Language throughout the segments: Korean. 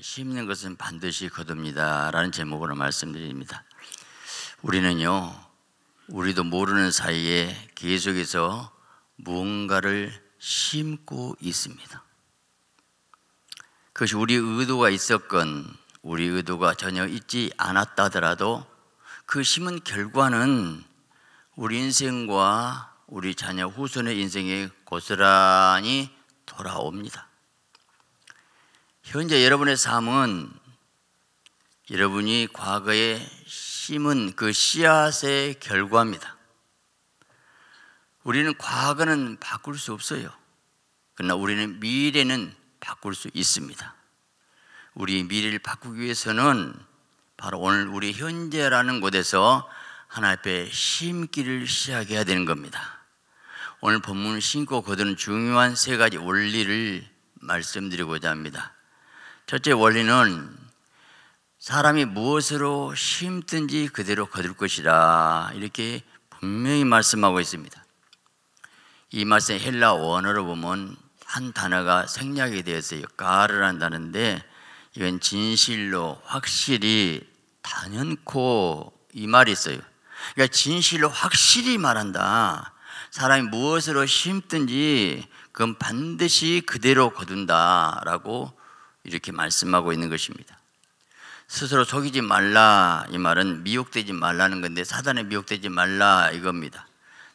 심는 예, 것은 반드시 거둡니다라는 제목으로 말씀드립니다. 우리는요, 우리도 모르는 사이에 계속해서 무언가를 심고 있습니다. 그것이 우리 의도가 있었건 우리 의도가 전혀 있지 않았다더라도 그 심은 결과는 우리 인생과 우리 자녀 후손의 인생에 고스란히 돌아옵니다. 현재 여러분의 삶은 여러분이 과거에 심은 그 씨앗의 결과입니다. 우리는 과거는 바꿀 수 없어요. 그러나 우리는 미래는 바꿀 수 있습니다. 우리 미래를 바꾸기 위해서는 바로 오늘 우리 현재라는 곳에서 하나 앞에 심기를 시작해야 되는 겁니다. 오늘 본문 심고 거두는 중요한 세 가지 원리를 말씀드리고자 합니다. 첫째 원리는 사람이 무엇으로 심든지 그대로 거둘 것이라 이렇게 분명히 말씀하고 있습니다. 이 말씀 헬라 원어로 보면 한 단어가 생략이 되어서 가를 한다는데 이건 진실로 확실히 단연코 이 말이 있어요. 그러니까 진실로 확실히 말한다. 사람이 무엇으로 심든지 그건 반드시 그대로 거둔다라고 이렇게 말씀하고 있는 것입니다. 스스로 속이지 말라 이 말은 미혹되지 말라는 건데 사단에 미혹되지 말라 이겁니다.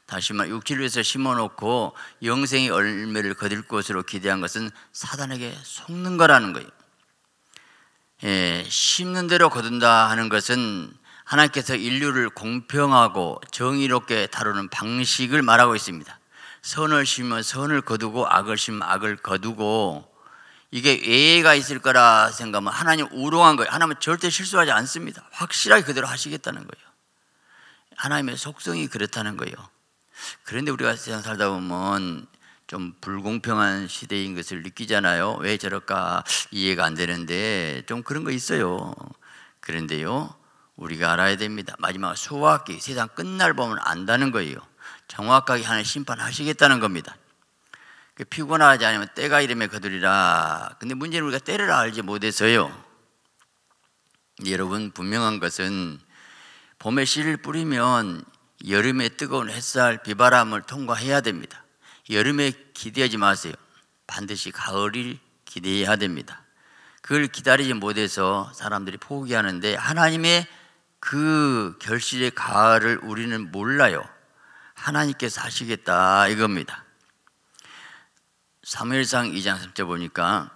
다시 말 육질로에서 심어놓고 영생의 열매를 거둘 것으로 기대한 것은 사단에게 속는 거라는 거예요. 예, 심는 대로 거둔다 하는 것은 하나님께서 인류를 공평하고 정의롭게 다루는 방식을 말하고 있습니다. 선을 심으면 선을 거두고 악을 심으면 악을 거두고 이게 예가 있을 거라 생각하면 하나님 우롱한 거예요. 하나님은 절대 실수하지 않습니다. 확실하게 그대로 하시겠다는 거예요. 하나님의 속성이 그렇다는 거예요. 그런데 우리가 세상 살다 보면 좀 불공평한 시대인 것을 느끼잖아요. 왜 저럴까 이해가 안 되는데 좀 그런 거 있어요. 그런데요, 우리가 알아야 됩니다. 마지막 소확기 세상 끝날 보면 안다는 거예요. 정확하게 하나님 심판하시겠다는 겁니다. 그 피곤하지 않으면 때가 이르면 거두리라. 근데 문제는 우리가 때를 알지 못해서요. 여러분 분명한 것은 봄에 씨를 뿌리면 여름에 뜨거운 햇살, 비바람을 통과해야 됩니다. 여름에 기대하지 마세요. 반드시 가을을 기대해야 됩니다. 그걸 기다리지 못해서 사람들이 포기하는데 하나님의 그 결실의 가을을 우리는 몰라요. 하나님께서 하시겠다 이겁니다. 3일상 2장 3절 보니까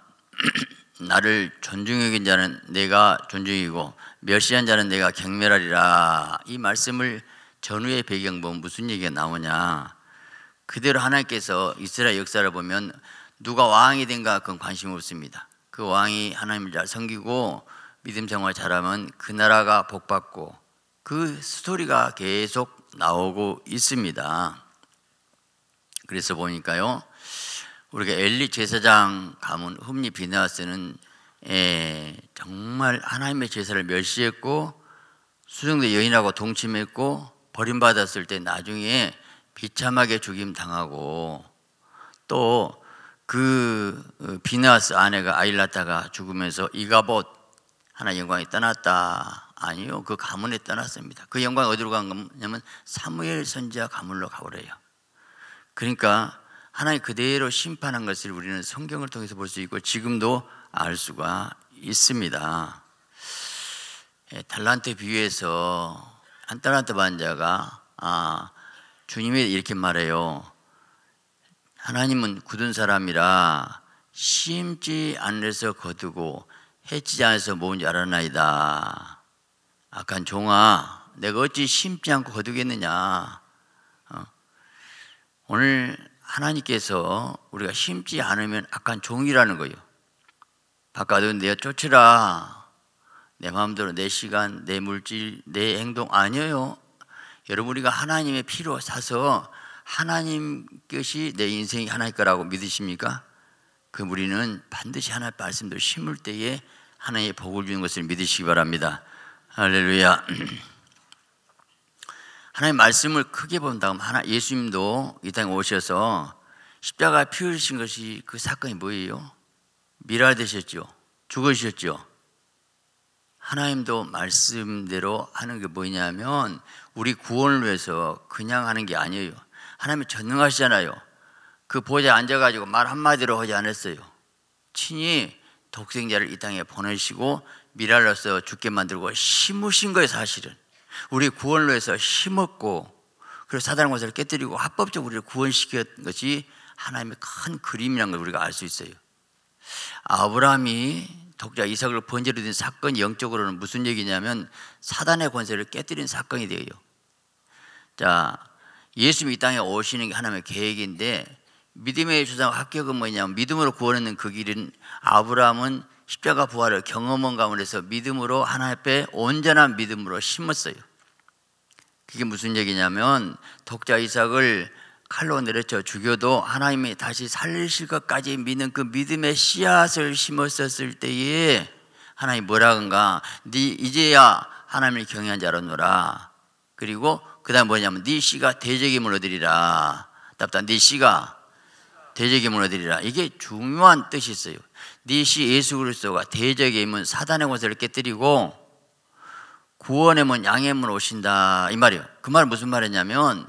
나를 존중해 긴 자는 내가 존중이고 멸시한 자는 내가 경멸하리라 이 말씀을 전후의 배경 보면 무슨 얘기가 나오냐 그대로 하나님께서 이스라엘 역사를 보면 누가 왕이 된가 그건 관심 없습니다 그 왕이 하나님을 잘 섬기고 믿음 생활 잘하면 그 나라가 복받고 그 스토리가 계속 나오고 있습니다 그래서 보니까요 우리가 엘리 제사장 가문 흠리 비나스는 예, 정말 하나님의 제사를 멸시했고 수종대 여인하고 동침했고 버림받았을 때 나중에 비참하게 죽임 당하고 또그 어, 비나스 아내가 아일 라다가 죽으면서 이가봇 하나 영광이 떠났다 아니요 그 가문에 떠났습니다 그 영광이 어디로 간 거냐면 사무엘 선지자 가문로 가버려요 그러니까 하나님 그대로 심판한 것을 우리는 성경을 통해서 볼 수 있고 지금도 알 수가 있습니다. 예, 달란트 비유에서 한 달란트 반자가 아, 주님이 이렇게 말해요. 하나님은 굳은 사람이라 심지 않으서 거두고 해치지 않아서 모은 줄 알았나이다. 악한 종아, 내가 어찌 심지 않고 거두겠느냐. 어. 오늘 하나님께서 우리가 심지 않으면 악한 종이라는 거예요. 바깥은 내어 쫓으라. 내 마음대로 내 시간, 내 물질, 내 행동 아니에요. 여러분 우리가 하나님의 피로 사서 하나님 것이 내 인생이 하나님 거라고 믿으십니까? 그 우리는 반드시 하나님 말씀대 심을 때에 하나님의 복을 주는 것을 믿으시기 바랍니다. 할렐루야. 하나님 말씀을 크게 본다면 하나 예수님도 이 땅에 오셔서 십자가 피 흘리신 것이 그 사건이 뭐예요? 미랄되셨죠. 죽으셨죠. 하나님도 말씀대로 하는 게 뭐냐면 우리 구원을 위해서 그냥 하는 게 아니에요. 하나님이 전능하시잖아요. 그 보좌에 앉아가지고 말 한마디로 하지 않았어요. 친히 독생자를 이 땅에 보내시고 미랄로서 죽게 만들고 심으신 거예요 사실은. 우리 구원로에서 힘없고 그리고 사단의 권세를 깨뜨리고 합법적으로 우리를 구원시켰던 것이 하나님의 큰 그림이라는 걸 우리가 알 수 있어요. 아브라함이 독자 이삭을 번제로 든사건 영적으로는 무슨 얘기냐면 사단의 권세를 깨뜨린 사건이 돼요. 자, 예수님이 땅에 오시는 게 하나님의 계획인데 믿음의 조상 합격은 뭐냐면 믿음으로 구원했는 그 길은 아브라함은 십자가 부활을 경험한 가운데서 믿음으로 하나님 앞에 온전한 믿음으로 심었어요. 그게 무슨 얘기냐면 독자 이삭을 칼로 내려쳐 죽여도 하나님이 다시 살리실 것까지 믿는 그 믿음의 씨앗을 심었었을 때에 하나님 뭐라 한가 네 이제야 하나님을 경외한 자로노라 그리고 그 다음 뭐냐면 네 씨가 대적이 물어들이라 답답 네 씨가 대적이 물어들이라 이게 중요한 뜻이 있어요 네시 예수 그리스도가 대적의 임은 사단의 권세를 깨뜨리고 구원의 문 양의 문 오신다 이 말이요. 그말 무슨 말이냐면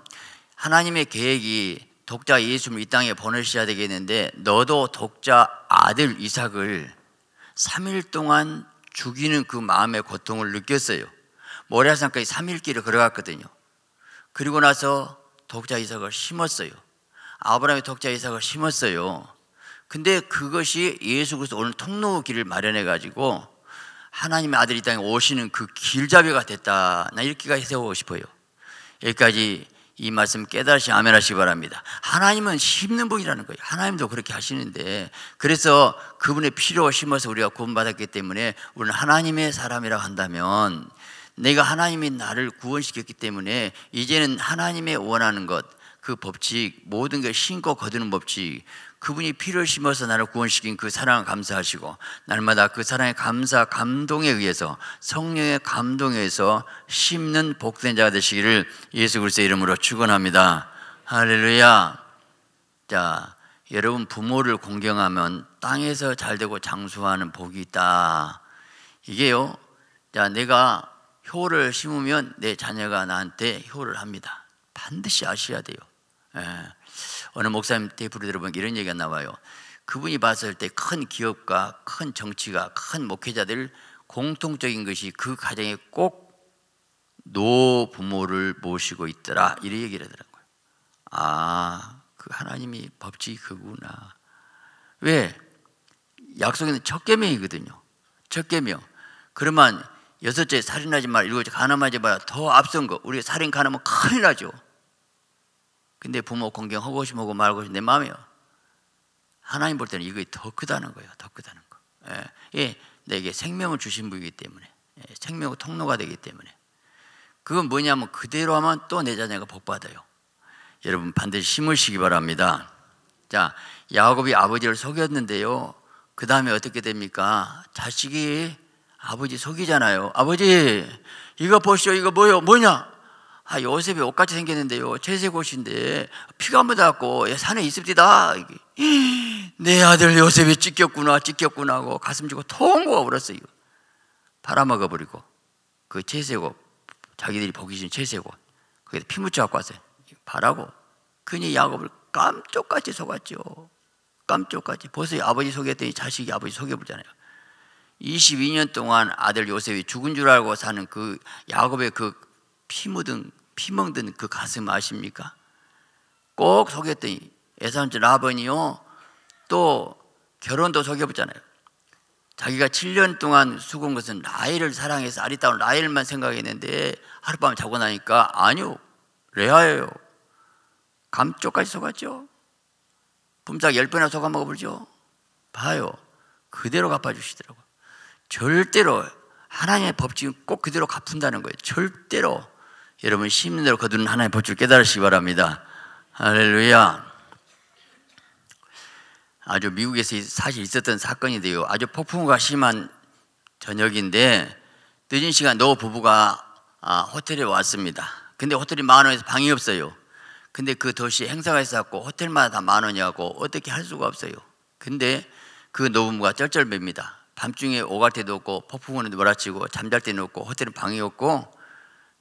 하나님의 계획이 독자 예수를 이 땅에 보내셔야 되겠는데 너도 독자 아들 이삭을 3일 동안 죽이는 그 마음의 고통을 느꼈어요. 모래산까지 3일 길을 걸어갔거든요. 그리고 나서 독자 이삭을 심었어요. 아브라함의 독자 이삭을 심었어요. 근데 그것이 예수 그리스도 오늘 통로 길을 마련해 가지고 하나님의 아들이 땅에 오시는 그 길잡이가 됐다. 나 이렇게가 세우고 싶어요. 여기까지 이 말씀 깨달으시 아멘하시기 바랍니다. 하나님은 심는 분이라는 거예요. 하나님도 그렇게 하시는데 그래서 그분의 피로 심어서 우리가 구원받았기 때문에 우리는 하나님의 사람이라 고 한다면 내가 하나님이 나를 구원시켰기 때문에 이제는 하나님의 원하는 것, 그 법칙, 모든 걸 신고 거두는 법칙, 그분이 피를 심어서 나를 구원시킨 그 사랑을 감사하시고, 날마다 그 사랑의 감사, 감동에 의해서, 성령의 감동에 의해서 심는 복된 자가 되시기를 예수 그리스의 이름으로 축원합니다 할렐루야. 자, 여러분 부모를 공경하면 땅에서 잘 되고 장수하는 복이 있다. 이게요. 자, 내가 효를 심으면 내 자녀가 나한테 효를 합니다. 반드시 아셔야 돼요. 예. 어느 목사님 테이프를 들어보면 이런 얘기가 나와요. 그분이 봤을 때 큰 기업과 큰 정치가 큰 목회자들 공통적인 것이 그 가정에 꼭 노부모를 모시고 있더라 이런 얘기를 하더라고요. 아, 그 하나님이 법칙이 그구나. 왜? 약속에는 첫 계명이거든요. 첫 계명. 그러면 여섯째 살인하지 마라, 일곱째 간음하지 마라. 더 앞선 거. 우리 살인 간음은 큰일 나죠. 근데 부모 공경하고 싶고 말고 싶은데 마음이요. 하나님 볼 때는 이거더 크다는 거예요. 더 크다는 거. 예, 내게 생명을 주신 분이기 때문에 예, 생명의 통로가 되기 때문에 그건 뭐냐면 그대로 하면 또 내 자녀가 복 받아요. 여러분 반드시 심으시기 바랍니다. 자, 야곱이 아버지를 속였는데요. 그 다음에 어떻게 됩니까? 자식이 아버지 속이잖아요. 아버지, 이거 보시오. 이거 뭐요? 뭐냐? 아, 요셉이 옷같이 생겼는데요. 채색 옷인데 피가 묻어갖고 예, 산에 있습니다. 내 아들 요셉이 찢겼구나, 찢겼구나 하고 가슴 지고 통곡 울었어요. 팔아먹어버리고 그 채색 옷, 자기들이 보기 싫은 채색 옷, 거기에 피 묻혀갖고 왔어요. 바라고 그니 야곱을 깜쪽같이 속았죠. 깜쪽같이. 벌써 아버지 속였더니 자식이 아버지 속여보잖아요. 22년 동안 아들 요셉이 죽은 줄 알고 사는 그 야곱의 그피 묻은 피멍든그 가슴 아십니까? 꼭 속였더니 애삼촌 라번이요 또 결혼도 속여보잖아요. 자기가 7년 동안 수군 것은 라헬을 사랑해서 아리따운 라헬만 생각했는데 하룻밤 자고 나니까 아니요 레아예요. 감쪽까지 속았죠. 품삯 열 번이나 속아 먹어보죠. 봐요. 그대로 갚아주시더라고. 절대로 하나님의 법칙은 꼭 그대로 갚는다는 거예요. 절대로 여러분 시민대로 거두는 하나의 법줄 깨달으시기 바랍니다. 할렐루야. 아주 미국에서 사실 있었던 사건인데요. 아주 폭풍우가 심한 저녁인데 늦은 시간 노 부부가 아, 호텔에 왔습니다. 근데 호텔이 만 원에서 방이 없어요. 근데 그 도시 행사가 있었고 호텔마다 다만 원이었고 어떻게 할 수가 없어요. 근데 그 노부부가 쩔쩔맵니다. 밤중에 오갈 때도 없고 폭풍우는 몰아치고 잠잘 때는 없고 호텔은 방이 없고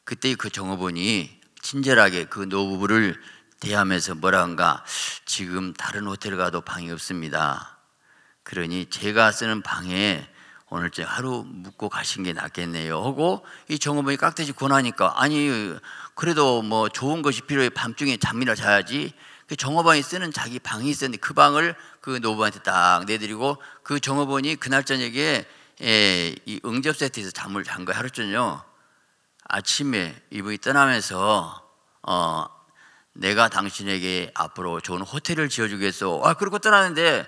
그때 그종업원이 친절하게 그 노부부를 대하면서 뭐라 한가 지금 다른 호텔 가도 방이 없습니다. 그러니 제가 쓰는 방에 오늘째 하루 묵고 가신 게 낫겠네요 하고 이종업원이 깍듯이 권하니까 아니 그래도 뭐 좋은 것이 필요해 밤중에 잠이나 자야지 그종업원이 쓰는 자기 방이 있었는데 그 방을 그 노부한테 딱 내드리고 그종업원이 그날 저녁에 예, 이 응접 세트에서 잠을 잔 거예요 하루 저녁 아침에 이분이 떠나면서 어, 내가 당신에게 앞으로 좋은 호텔을 지어주겠소. 아, 그리고 떠나는데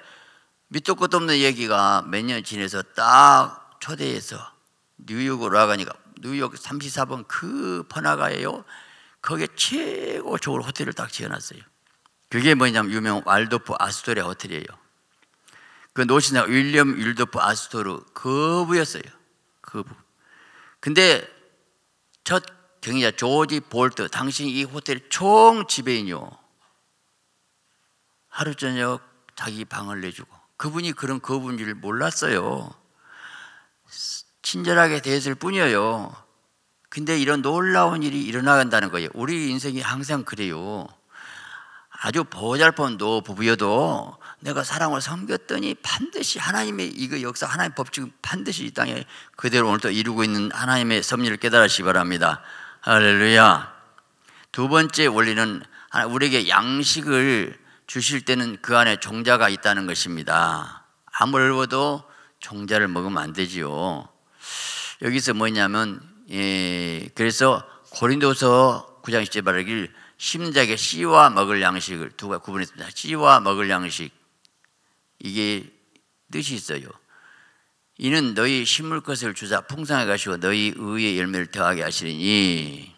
밑도 끝도 없는 얘기가 몇 년 지내서 딱 초대해서 뉴욕으로 와가니까 뉴욕 34번 그퍼나가에요 거기에 최고 좋은 호텔을 딱 지어놨어요. 그게 뭐냐면 유명 왈도프 아스토리아 호텔이에요. 그 노신사 윌리엄 윌도프 아스토르 거부였어요. 그 거부. 그 근데 첫 경영자 조지 볼트 당신 이 호텔 의총 지배인이요. 하루 저녁 자기 방을 내주고 그분이 그런 거부인 줄 몰랐어요. 친절하게 대했을 뿐이에요. 근데 이런 놀라운 일이 일어나간다는 거예요. 우리 인생이 항상 그래요. 아주 보잘폰도 부부여도 내가 사랑을 섬겼더니 반드시 하나님의 이거 역사 하나님 법칙 반드시 이 땅에 그대로 오늘도 이루고 있는 하나님의 섭리를 깨달으시기 바랍니다. 할렐루야. 두 번째 원리는 우리에게 양식을 주실 때는 그 안에 종자가 있다는 것입니다. 아무를 먹도 종자를 먹으면 안 되지요. 여기서 뭐냐면 예, 그래서 고린도서 9장 10제 말하길 심작에 씨와 먹을 양식을 두가 구분했습니다. 씨와 먹을 양식 이게 뜻이 있어요. 이는 너희 심을 것을 주사 풍성하게 하시고 너희 의의 열매를 더하게 하시리니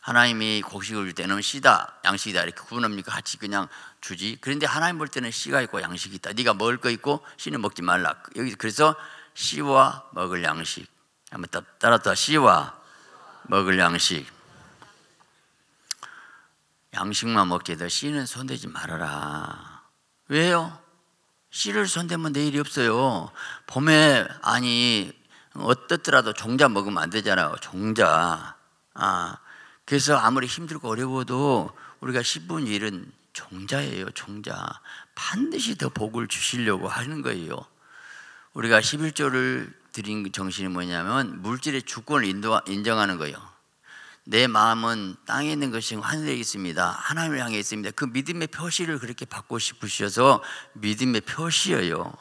하나님이 곡식을 줄 때는 씨다 양식이다 이렇게 구분합니까? 같이 그냥 주지 그런데 하나님 볼 때는 씨가 있고 양식이 있다 네가 먹을 거 있고 씨는 먹지 말라 여기 그래서 씨와 먹을 양식 한번 따라 따 씨와 먹을 양식 양식만 먹게들 씨는 손대지 말아라. 왜요? 씨를 손대면 내일이 없어요. 봄에 아니 어떻더라도 종자 먹으면 안 되잖아요. 종자. 아 그래서 아무리 힘들고 어려워도 우리가 10분 일은 종자예요. 종자 반드시 더 복을 주시려고 하는 거예요. 우리가 11조를 드린 정신이 뭐냐면 물질의 주권을 인정하는 거예요. 내 마음은 땅에 있는 것이 하늘에 있습니다. 하나님을 향해 있습니다. 그 믿음의 표시를 그렇게 받고 싶으셔서 믿음의 표시예요.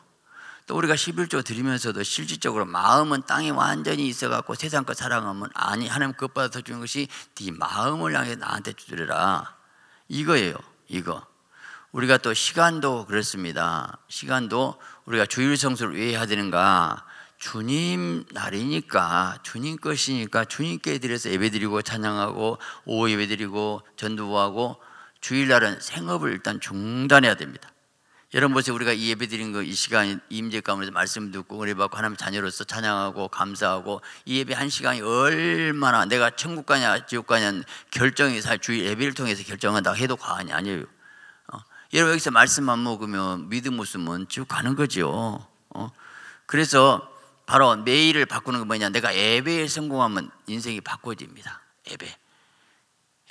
또 우리가 11조 드리면서도 실질적으로 마음은 땅에 완전히 있어 갖고 세상 과 사랑하면 아니 하나님 그것보다 더 중요한 것이 네 마음을 향해 나한테 주드라 이거예요. 이거. 우리가 또 시간도 그렇습니다. 시간도 우리가 주일 성수를 왜 해야 되는가? 주님 날이니까 주님 것이니까 주님께 드려서 예배드리고 찬양하고 오후 예배드리고 전두부하고 주일날은 생업을 일단 중단해야 됩니다. 여러분 보세요. 우리가 이 예배 드린 거 이 시간 임재 가운데서 말씀 듣고 은혜 받고 하나님 자녀로서 찬양하고 감사하고 이 예배 한 시간이 얼마나 내가 천국 가냐 지옥 가냐 결정이 살 주일 예배를 통해서 결정한다 해도 과언이 아니에요. 어. 여러분 여기서 말씀만 먹으면 믿음 없으면 지옥 가는 거지 어. 그래서 바로 매일을 바꾸는 게 뭐냐? 내가 예배에 성공하면 인생이 바꿔집니다. 예배.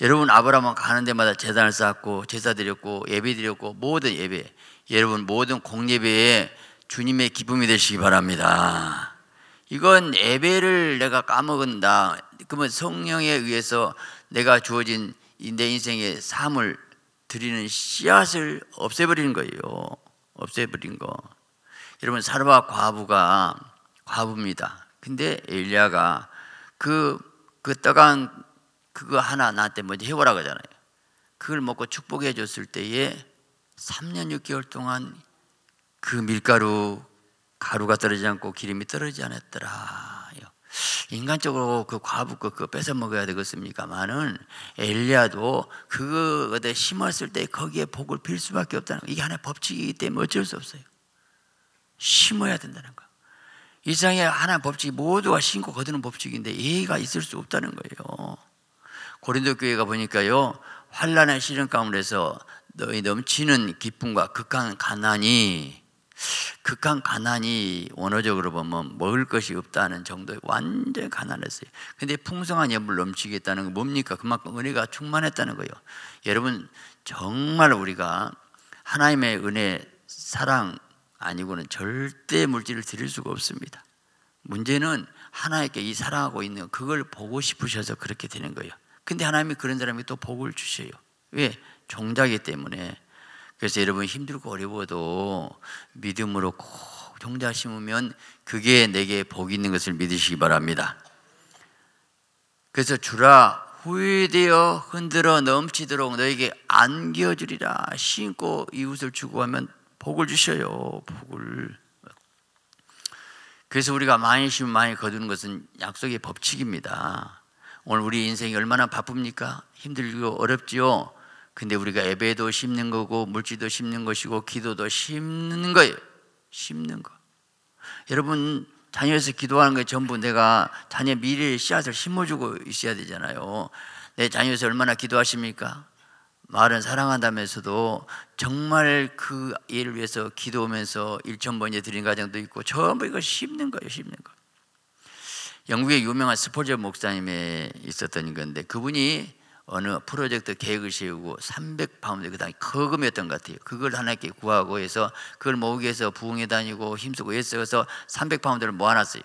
여러분 아브라함은 가는 데마다 재단을 쌓고 제사 드렸고 예배 드렸고 모든 예배 여러분 모든 공예배에 주님의 기쁨이 되시기 바랍니다. 이건 예배를 내가 까먹은다. 그러면 성령에 의해서 내가 주어진 내 인생의 삶을 드리는 씨앗을 없애버리는 거예요. 없애버린 거. 여러분 사르바 과부가 과부입니다. 근데 엘리야가 그, 그 떠간 그거 하나 나한테 먼저 해보라 그러잖아요. 그걸 먹고 축복해 줬을 때에 3년 6개월 동안 그 밀가루 가루가 떨어지지 않고 기름이 떨어지지 않았더라. 인간적으로 그 과부 거 그거 뺏어 먹어야 되겠습니까만은 엘리야도 그거에 심었을 때 거기에 복을 빌 수밖에 없다는 거. 이게 하나의 법칙이기 때문에 어쩔 수 없어요. 심어야 된다는 거. 일상의 하나 의 법칙 이 모두가 신고 거두는 법칙인데 예의가 있을 수 없다는 거예요. 고린도 교회가 보니까요 환란의 시련 가운데서 너희 넘치는 기쁨과 극한 가난이 극한 가난이 원어적으로 보면 먹을 것이 없다는 정도의 완전 가난했어요. 근데 풍성한 예물 넘치겠다는 건 뭡니까? 그만큼 은혜가 충만했다는 거예요. 여러분 정말 우리가 하나님의 은혜 사랑 아니고는 절대 물질을 드릴 수가 없습니다. 문제는 하나님께 이 사랑하고 있는 그걸 보고 싶으셔서 그렇게 되는 거예요. 근데 하나님이 그런 사람이 또 복을 주셔요. 왜? 종자기 때문에. 그래서 여러분 힘들고 어려워도 믿음으로 꼭 종자 심으면 그게 내게 복이 있는 것을 믿으시기 바랍니다. 그래서 주라 후회되어 흔들어 넘치도록 너에게 안겨주리라 신고 이웃을 주고 하면 복을 주셔요. 복을. 그래서 우리가 많이 심면 많이 거두는 것은 약속의 법칙입니다. 오늘 우리 인생이 얼마나 바쁩니까? 힘들고 어렵지요. 근데 우리가 예배도 심는 거고 물질도 심는 것이고 기도도 심는 거예요. 심는 거. 여러분 자녀에서 기도하는 게 전부 내가 자녀 미래의 씨앗을 심어주고 있어야 되잖아요. 내 자녀에서 얼마나 기도하십니까? 말은 사랑한다면서도 정말 그 일을 위해서 기도하면서 일천 번째 드린 과정도 있고 전부 이거 씹는 거예요, 씹는 거. 영국의 유명한 스포저 목사님에 있었던 건데 그분이 어느 프로젝트 계획을 세우고 300파운드 그 당시 거금이었던 것 같아요. 그걸 하나님께 구하고 해서 그걸 모으기 위해서 부흥에 다니고 힘쓰고 애써서 쓰 300파운드를 모아놨어요.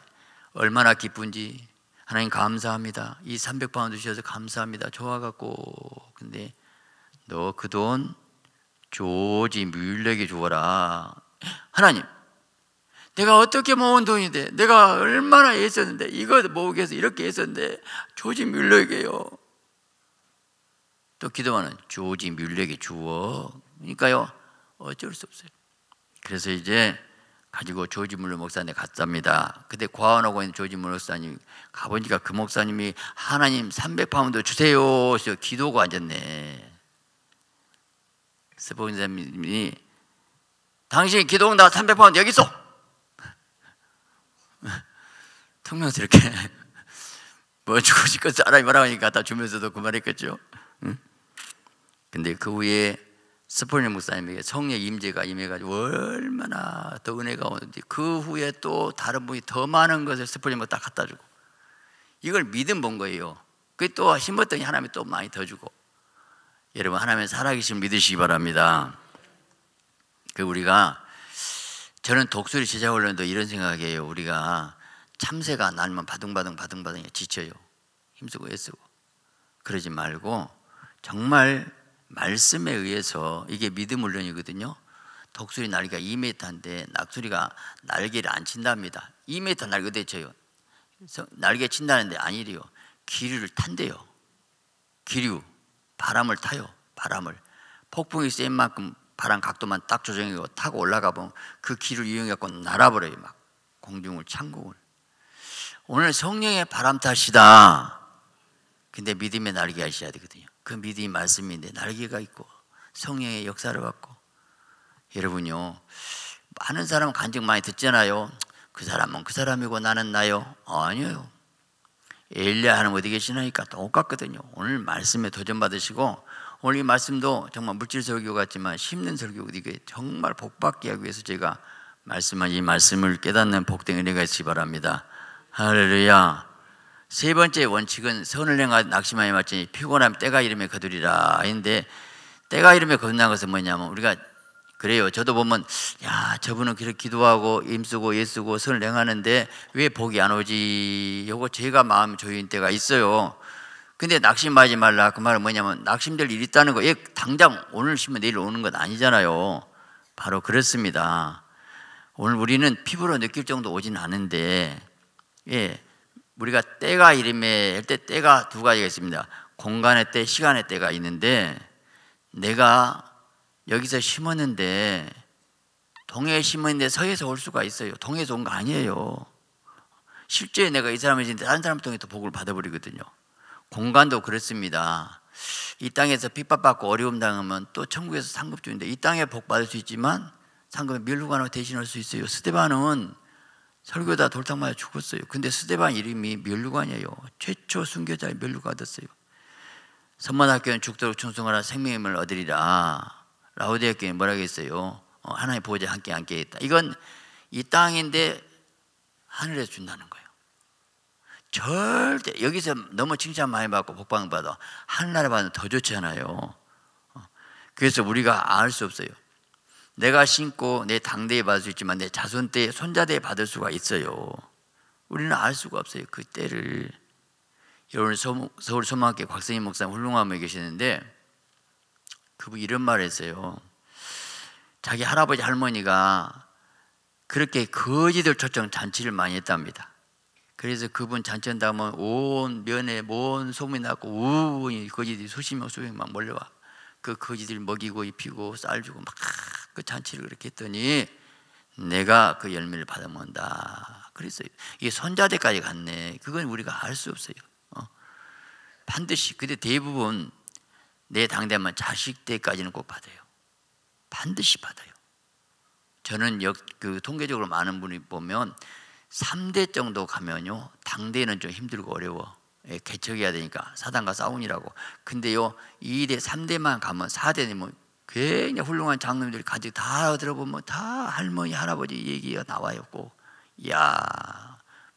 얼마나 기쁜지 하나님 감사합니다. 이 300파운드 주셔서 감사합니다. 좋아갖고 근데 너그돈 조지 뮬렉에 주어라. 하나님, 내가 어떻게 모은 돈인데, 내가 얼마나 애썼는데, 이거 모으기 위해서 이렇게 애썼는데, 조지 뮬렉에요. 또 기도하는 조지 뮬렉에 주어. 그러니까요, 어쩔 수 없어요. 그래서 이제 가지고 조지 물러 목사님 갔답니다. 그때 과언하고 있는 조지 물러 목사님 가보니까 그 목사님이 하나님 300파운드 주세요. 기도가 앉았네. 세보인자님이 당신 기도응답 300번 여기 있어. 통명서 이렇게 뭐 주고 싶고 사람이 뭐라고 하니까 다 주면서도 그 말했겠죠. 응? 근데 그 후에 스폴린 목사님에게 성령 임재가 임해가지고 얼마나 더 은혜가 오는지 그 후에 또 다른 분이 더 많은 것을 스폴린 목사 갖다 주고 이걸 믿음 본 거예요. 그게 또 힘었더니 하나님이 또 많이 더 주고 여러분 하나님의 살아계신 믿으시기 바랍니다. 그 우리가 저는 독수리 제자 훈련도 이런 생각이에요. 우리가 참새가 날면 바둥바둥 바둥바둥 지쳐요. 힘쓰고 애쓰고 그러지 말고 정말 말씀에 의해서 이게 믿음 훈련이거든요. 독수리 날개가 2m인데 낙수리가 날개를 안 친답니다. 2m 날개 대쳐요. 날개 친다는데 아니래요. 기류를 탄대요. 기류. 바람을 타요. 바람을. 폭풍이 센 만큼 바람 각도만 딱 조정해서 타고 올라가 보면 그 길을 이용해갖고 날아버려요. 막 공중을 창공을. 오늘 성령의 바람 탓이다 근데 믿음의 날개 하셔야 되거든요. 그 믿음이 말씀인데 날개가 있고 성령의 역사를 갖고 여러분요 많은 사람 간증 많이 듣잖아요. 그 사람은 그 사람이고 나는 나요. 아니에요. 엘리야 하나님 어디 계시나니까 똑같거든요. 오늘 말씀에 도전 받으시고 오늘 이 말씀도 정말 물질 설교 같지만 심는 설교 이게 그 정말 복받기 하기 위해서 제가 말씀한 이 말씀을 깨닫는 복된 은혜가 있으시 바랍니다. 할렐루야. 세 번째 원칙은 선을 행하 낙심하여 맞지 피곤함 때가 이르면 거두리라. 인데 때가 이르면 거둔다는 것은 뭐냐면 우리가 그래요. 저도 보면 야 저분은 그렇게 기도하고 임쓰고 예쓰고 선을 행하는데 왜 복이 안 오지? 요거 제가 마음 조인 때가 있어요. 근데 낙심하지 말라 그 말은 뭐냐면 낙심될 일 있다는 거. 예, 당장 오늘 쉬면 내일 오는 건 아니잖아요. 바로 그렇습니다. 오늘 우리는 피부로 느낄 정도 오진 않은데 예, 우리가 때가 이름에 할때 때가 두 가지가 있습니다. 공간의 때, 시간의 때가 있는데 내가 여기서 심었는데 동해에 심었는데 서해에서 올 수가 있어요. 동해에서 온 거 아니에요. 실제 내가 이 사람을 지는데 다른 사람 통해서 복을 받아버리거든요. 공간도 그렇습니다. 이 땅에서 핍박받고 어려움 당하면 또 천국에서 상급 주는데 이 땅에 복 받을 수 있지만 상급에 밀루가로 대신할 수 있어요. 스테반은 설교다 돌탕 맞아 죽었어요. 근데 스테반 이름이 멸루관이에요. 최초 순교자의 멸루가 됐어요. 선만학교는 죽도록 충성하라 생명임을 얻으리라. 라우디아 교회 뭐라고 했어요? 어, 하나님 보좌 함께 함께 있다. 이건 이 땅인데 하늘에 준다는 거예요. 절대 여기서 너무 칭찬 많이 받고 복방 받아 하늘나라 받는 더 좋잖아요. 어, 그래서 우리가 알 수 없어요. 내가 신고 내 당대에 받을 수 있지만 내 자손 때 손자대에 받을 수가 있어요. 우리는 알 수가 없어요. 그 때를 여러분 서울 소망학교 곽선임 목사님 훌륭함에 계시는데 그분 이런 말 했어요. 자기 할아버지 할머니가 그렇게 거지들 초청 잔치를 많이 했답니다. 그래서 그분 잔치 한다면 온 면에 뭔 소문이 났고 우우 거지들이 수십 명 수백 명 몰려와 그 거지들 먹이고 입히고 쌀 주고 막 그 잔치를 그렇게 했더니 내가 그 열매를 받아먹는다 그랬어요 이게 손자대까지 갔네 그건 우리가 알 수 없어요 어? 반드시 근데 대부분 내 당대만 자식 때까지는 꼭 받아요. 반드시 받아요. 저는 역, 그 통계적으로 많은 분이 보면 3대 정도 가면요. 당대는 좀 힘들고 어려워. 예, 개척해야 되니까 사단과 싸우니라고. 근데요. 2대, 3대만 가면 4대 되면 굉장히 훌륭한 장로들이가지다 들어보면 다 할머니, 할아버지 얘기가 나와요. 꼭. 이야,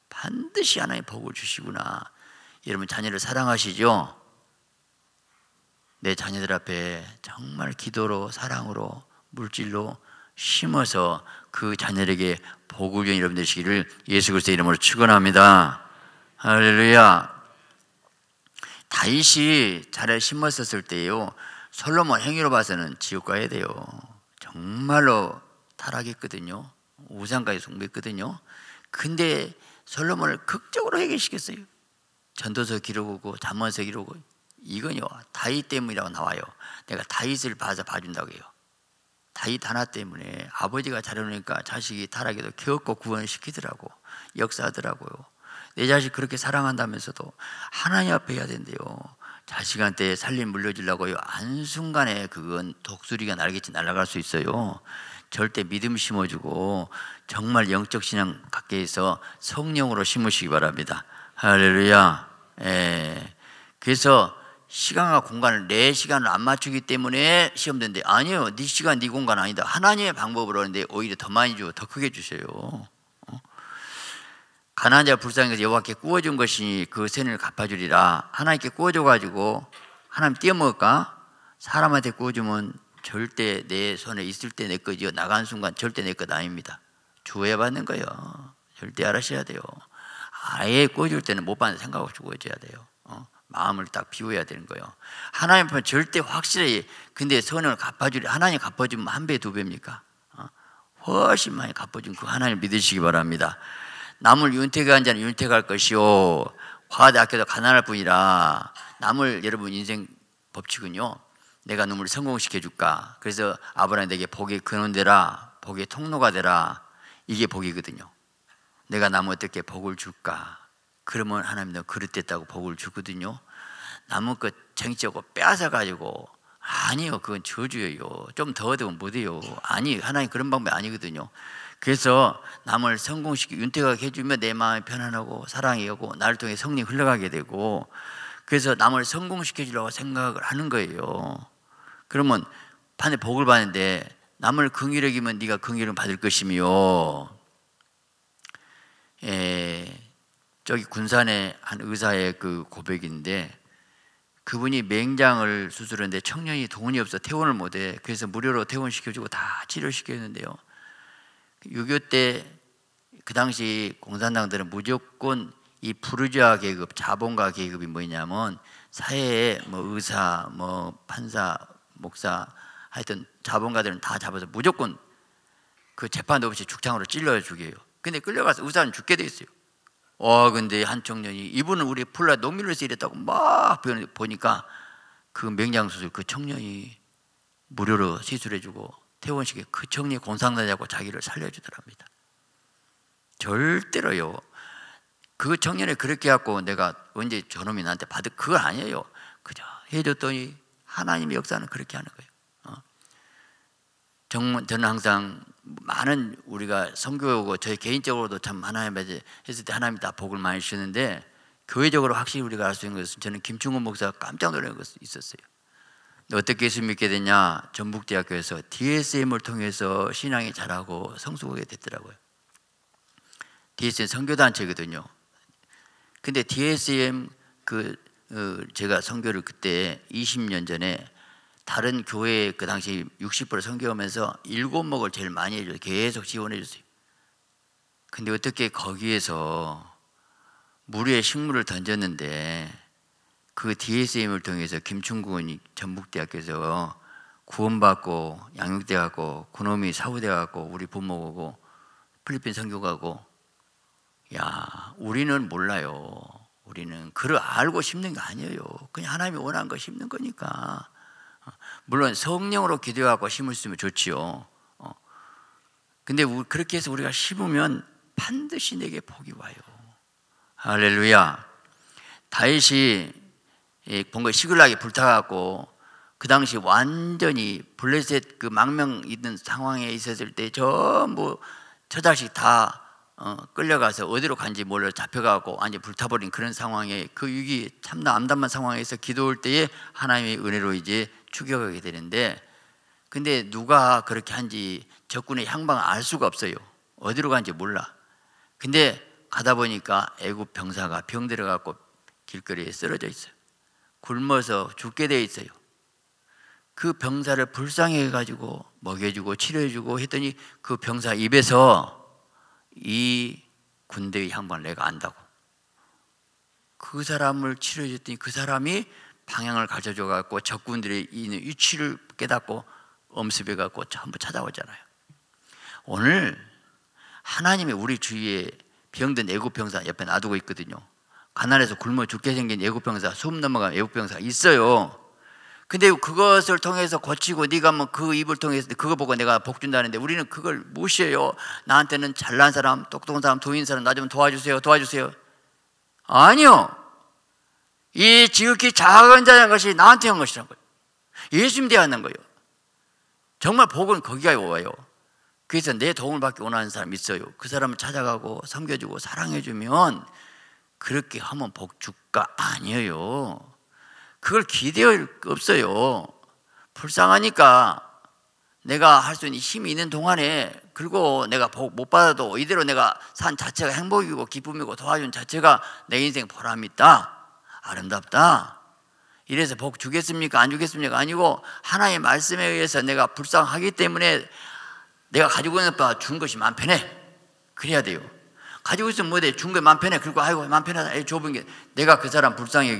반드시 하나님 복을 주시구나. 여러분 자녀를 사랑하시죠? 내 자녀들 앞에 정말 기도로 사랑으로 물질로 심어서 그 자녀에게 복을 준 여러분 되시기를 예수 그리스도의 이름으로 축원합니다. 할렐루야. 다윗이 잘해 심었었을 때요. 솔로몬 행위로 봐서는 지옥 가야 돼요. 정말로 타락했거든요. 우상까지 숭배했거든요. 근데 솔로몬을 극적으로 해결시켰어요. 전도서 기록하고 잠언서 기록하고 이건요 다윗 때문이라고 나와요. 내가 다윗을 봐서 봐준다고 해요. 다윗 하나 때문에 아버지가 잘해놓으니까 자식이 타락해도 겪고 구원시키더라고 역사하더라고요. 내 자식 그렇게 사랑한다면서도 하나님 앞에 해야 된대요. 자식한테 살림 물려주려고요. 한순간에 그건 독수리가 날겠지 날아갈 수 있어요. 절대 믿음 심어주고 정말 영적 신앙 갖게 해서 성령으로 심으시기 바랍니다. 할렐루야. 에. 예. 그래서 시간과 공간을 내 시간을 안 맞추기 때문에 시험 된대 아니요 네 시간 네 공간 아니다 하나님의 방법으로 하는데 오히려 더 많이 주고 더 크게 주세요 어? 가난한 자 불쌍해서 여호와께 꾸어준 것이 그 세뇌를 갚아주리라 하나님께 꾸어줘가지고 하나님 띄어먹을까? 사람한테 꾸어주면 절대 내 손에 있을 때 내 거지요 나간 순간 절대 내것 아닙니다 주어받는 거예요 절대 알아셔야 돼요 아예 꾸어줄 때는 못 받는 생각 없이 꾸어줘야 돼요 마음을 딱 비워야 되는 거예요. 하나님 앞에 절대 확실히 근데 선을 갚아주리 하나님 갚아주면 한 배두 배입니까? 어? 훨씬 많이 갚아준 그 하나님 믿으시기 바랍니다. 남을 윤택한 자는 윤택할 것이요 화대학교도 가난할 뿐이라 남을 여러분 인생 법칙은요 내가 누구 성공시켜 줄까 그래서 아브라함에게 복의 근원되라 복의 통로가 되라 이게 복이거든요 내가 남을 어떻게 복을 줄까 그러면 하나님도 그릇됐다고 복을 주거든요. 남은 것 쟁취하고 빼앗아가지고 아니요 그건 저주예요. 좀더 얻으면 못해요. 아니 하나님 그런 방법이 아니거든요. 그래서 남을 성공시키 윤택하게 해주면 내 마음이 편안하고 사랑이 오고 나를 통해 성령 흘러가게 되고 그래서 남을 성공시켜주려고 생각을 하는 거예요. 그러면 반에 복을 받는데 남을 긍휼하기면 네가 긍휼을 받을 것이며 예. 저기 군산의 한 의사의 그 고백인데 그분이 맹장을 수술했는데 청년이 돈이 없어 퇴원을 못해 그래서 무료로 퇴원시켜주고 다 치료시켰는데요 6.25때 그 당시 공산당들은 무조건 이 부르주아 계급 자본가 계급이 뭐냐면 사회에 뭐 의사 뭐 판사 목사 하여튼 자본가들은 다 잡아서 무조건 그 재판도 없이 죽창으로 찔러 죽여요 근데 끌려가서 의사는 죽게 돼 있어요 어 근데 한 청년이 이분은 우리 폴라 농민으로서 일했다고 막 보니까 그 맹장수술 그 청년이 무료로 시술해주고 퇴원식에 그 청년이 곤상나냐고 자기를 살려주더랍니다. 절대로요. 그 청년이 그렇게 해갖고 내가 언제 저놈이 나한테 받을 그건 아니에요. 그저 해줬더니 하나님의 역사는 그렇게 하는 거예요. 어? 정 저는 항상 많은 우리가 성교고 저희 개인적으로도 참하나님에 했을 때 하나님이 다 복을 많이 주시는데 교회적으로 확실히 우리가 알 수 있는 것은 저는 김충곤 목사가 깜짝 놀란 것이 있었어요. 어떻게 예수 믿게 됐냐 전북대학교에서 DSM을 통해서 신앙이 자라고 성숙하게 됐더라고요. DSM 선교단체거든요. 근데 DSM 그, 그 제가 선교를 그때 20년 전에 다른 교회 그 당시 60% 성교하면서 일곱 목을 제일 많이 해줘요. 계속 지원해 줬어요. 근데 어떻게 거기에서 무료의 식물을 던졌는데 그 DSM을 통해서 김충군 전북대학교에서 구원받고 양육돼 갖고 그놈이 사후대 갖고 우리 부모고 필리핀 선교 가고 야 우리는 몰라요 우리는 그를 알고 심는 게 아니에요 그냥 하나님이 원한 거 심는 거니까 물론 성령으로 기도하고 심을 쓰면 좋지요. 어. 근데 그렇게 해서 우리가 심으면 반드시 내게 복이 와요. 할렐루야. 다윗이 본거 시글락이 불타갖고 그 당시 완전히 블레셋 그 망명 있는 상황에 있었을 때 전부 처자식 다 어, 끌려가서 어디로 간지 몰라 잡혀가고 완전 불타버린 그런 상황에 그 위기 참나 암담한 상황에서 기도할 때에 하나님의 은혜로 이제 추격하게 되는데 근데 누가 그렇게 한지 적군의 향방을 알 수가 없어요. 어디로 간지 몰라. 근데 가다 보니까 애굽 병사가 병들어 갖고 길거리에 쓰러져 있어요. 굶어서 죽게 돼 있어요. 그 병사를 불쌍해 가지고 먹여주고 치료해주고 했더니 그 병사 입에서 이 군대의 향방을 내가 안다고. 그 사람을 치료해줬더니 그 사람이 방향을 가져줘 갖고 적군들이 있는 위치를 깨닫고 엄습해 갖고 전부 찾아오잖아요. 오늘 하나님이 우리 주위에 병든 애국 병사 옆에 놔두고 있거든요. 가난해서 굶어 죽게 생긴 애국 병사, 숨 넘어간 애국 병사 있어요. 근데 그것을 통해서 고치고 네가 뭐 그 입을 통해서 그거 보고 내가 복 준다는데 우리는 그걸 무시해요. 나한테는 잘난 사람, 똑똑한 사람, 도인 사람 나 좀 도와주세요. 도와주세요. 아니요. 이 지극히 작은 자라는 것이 나한테 온것이란 거예요. 예수님 대하는 거예요. 정말 복은 거기가 와요. 그래서 내 도움을 받기 원하는 사람 있어요. 그 사람을 찾아가고 섬겨주고 사랑해주면 그렇게 하면 복주가 아니에요. 그걸 기대할 없어요. 불쌍하니까 내가 할 수 있는 힘이 있는 동안에 그리고 내가 복 못 받아도 이대로 내가 산 자체가 행복이고 기쁨이고 도와준 자체가 내 인생 보람이 있다. 아름답다. 이래서 복 주겠습니까? 안 주겠습니까? 아니고 하나의 말씀에 의해서 내가 불쌍하기 때문에 내가 가지고 있는 바준 것이 마 편해. 그래야 돼요. 가지고 있으면 뭐돼? 준게마 편해. 그리고 아이고 마편하 좁은 게 내가 그 사람 불쌍해.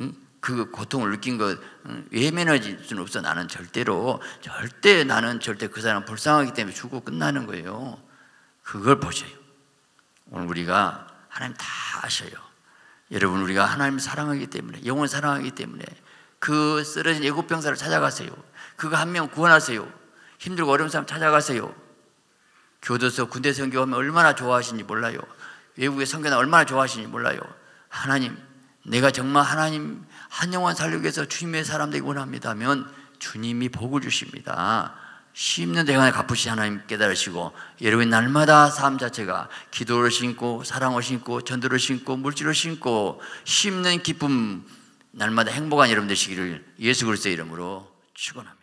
응? 그 고통을 느낀 것외면하 수는 없어. 나는 절대로 절대 나는 절대 그 사람 불쌍하기 때문에 주고 끝나는 거예요. 그걸 보세요. 오늘 우리가 하나님 다 아셔요. 여러분 우리가 하나님 을 사랑하기 때문에 영혼 사랑하기 때문에 그 쓰러진 예고 병사를 찾아가세요. 그거 한명 구원하세요. 힘들고 어려운 사람 찾아가세요. 교도소 군대 선교하면 얼마나 좋아하시는지 몰라요. 외국에 선교나 얼마나 좋아하시는지 몰라요. 하나님, 내가 정말 하나님 한 영혼 살리기 위해서 주님의 사람 되기 원합니다면 주님이 복을 주십니다. 10년 대간의 갚으시 하나님 깨달으시고 여러분 날마다 삶 자체가 기도를 신고 사랑을 신고 전도를 신고 물질을 신고 10년 기쁨 날마다 행복한 여러분 되시기를 예수 그리스도의 이름으로 축원합니다.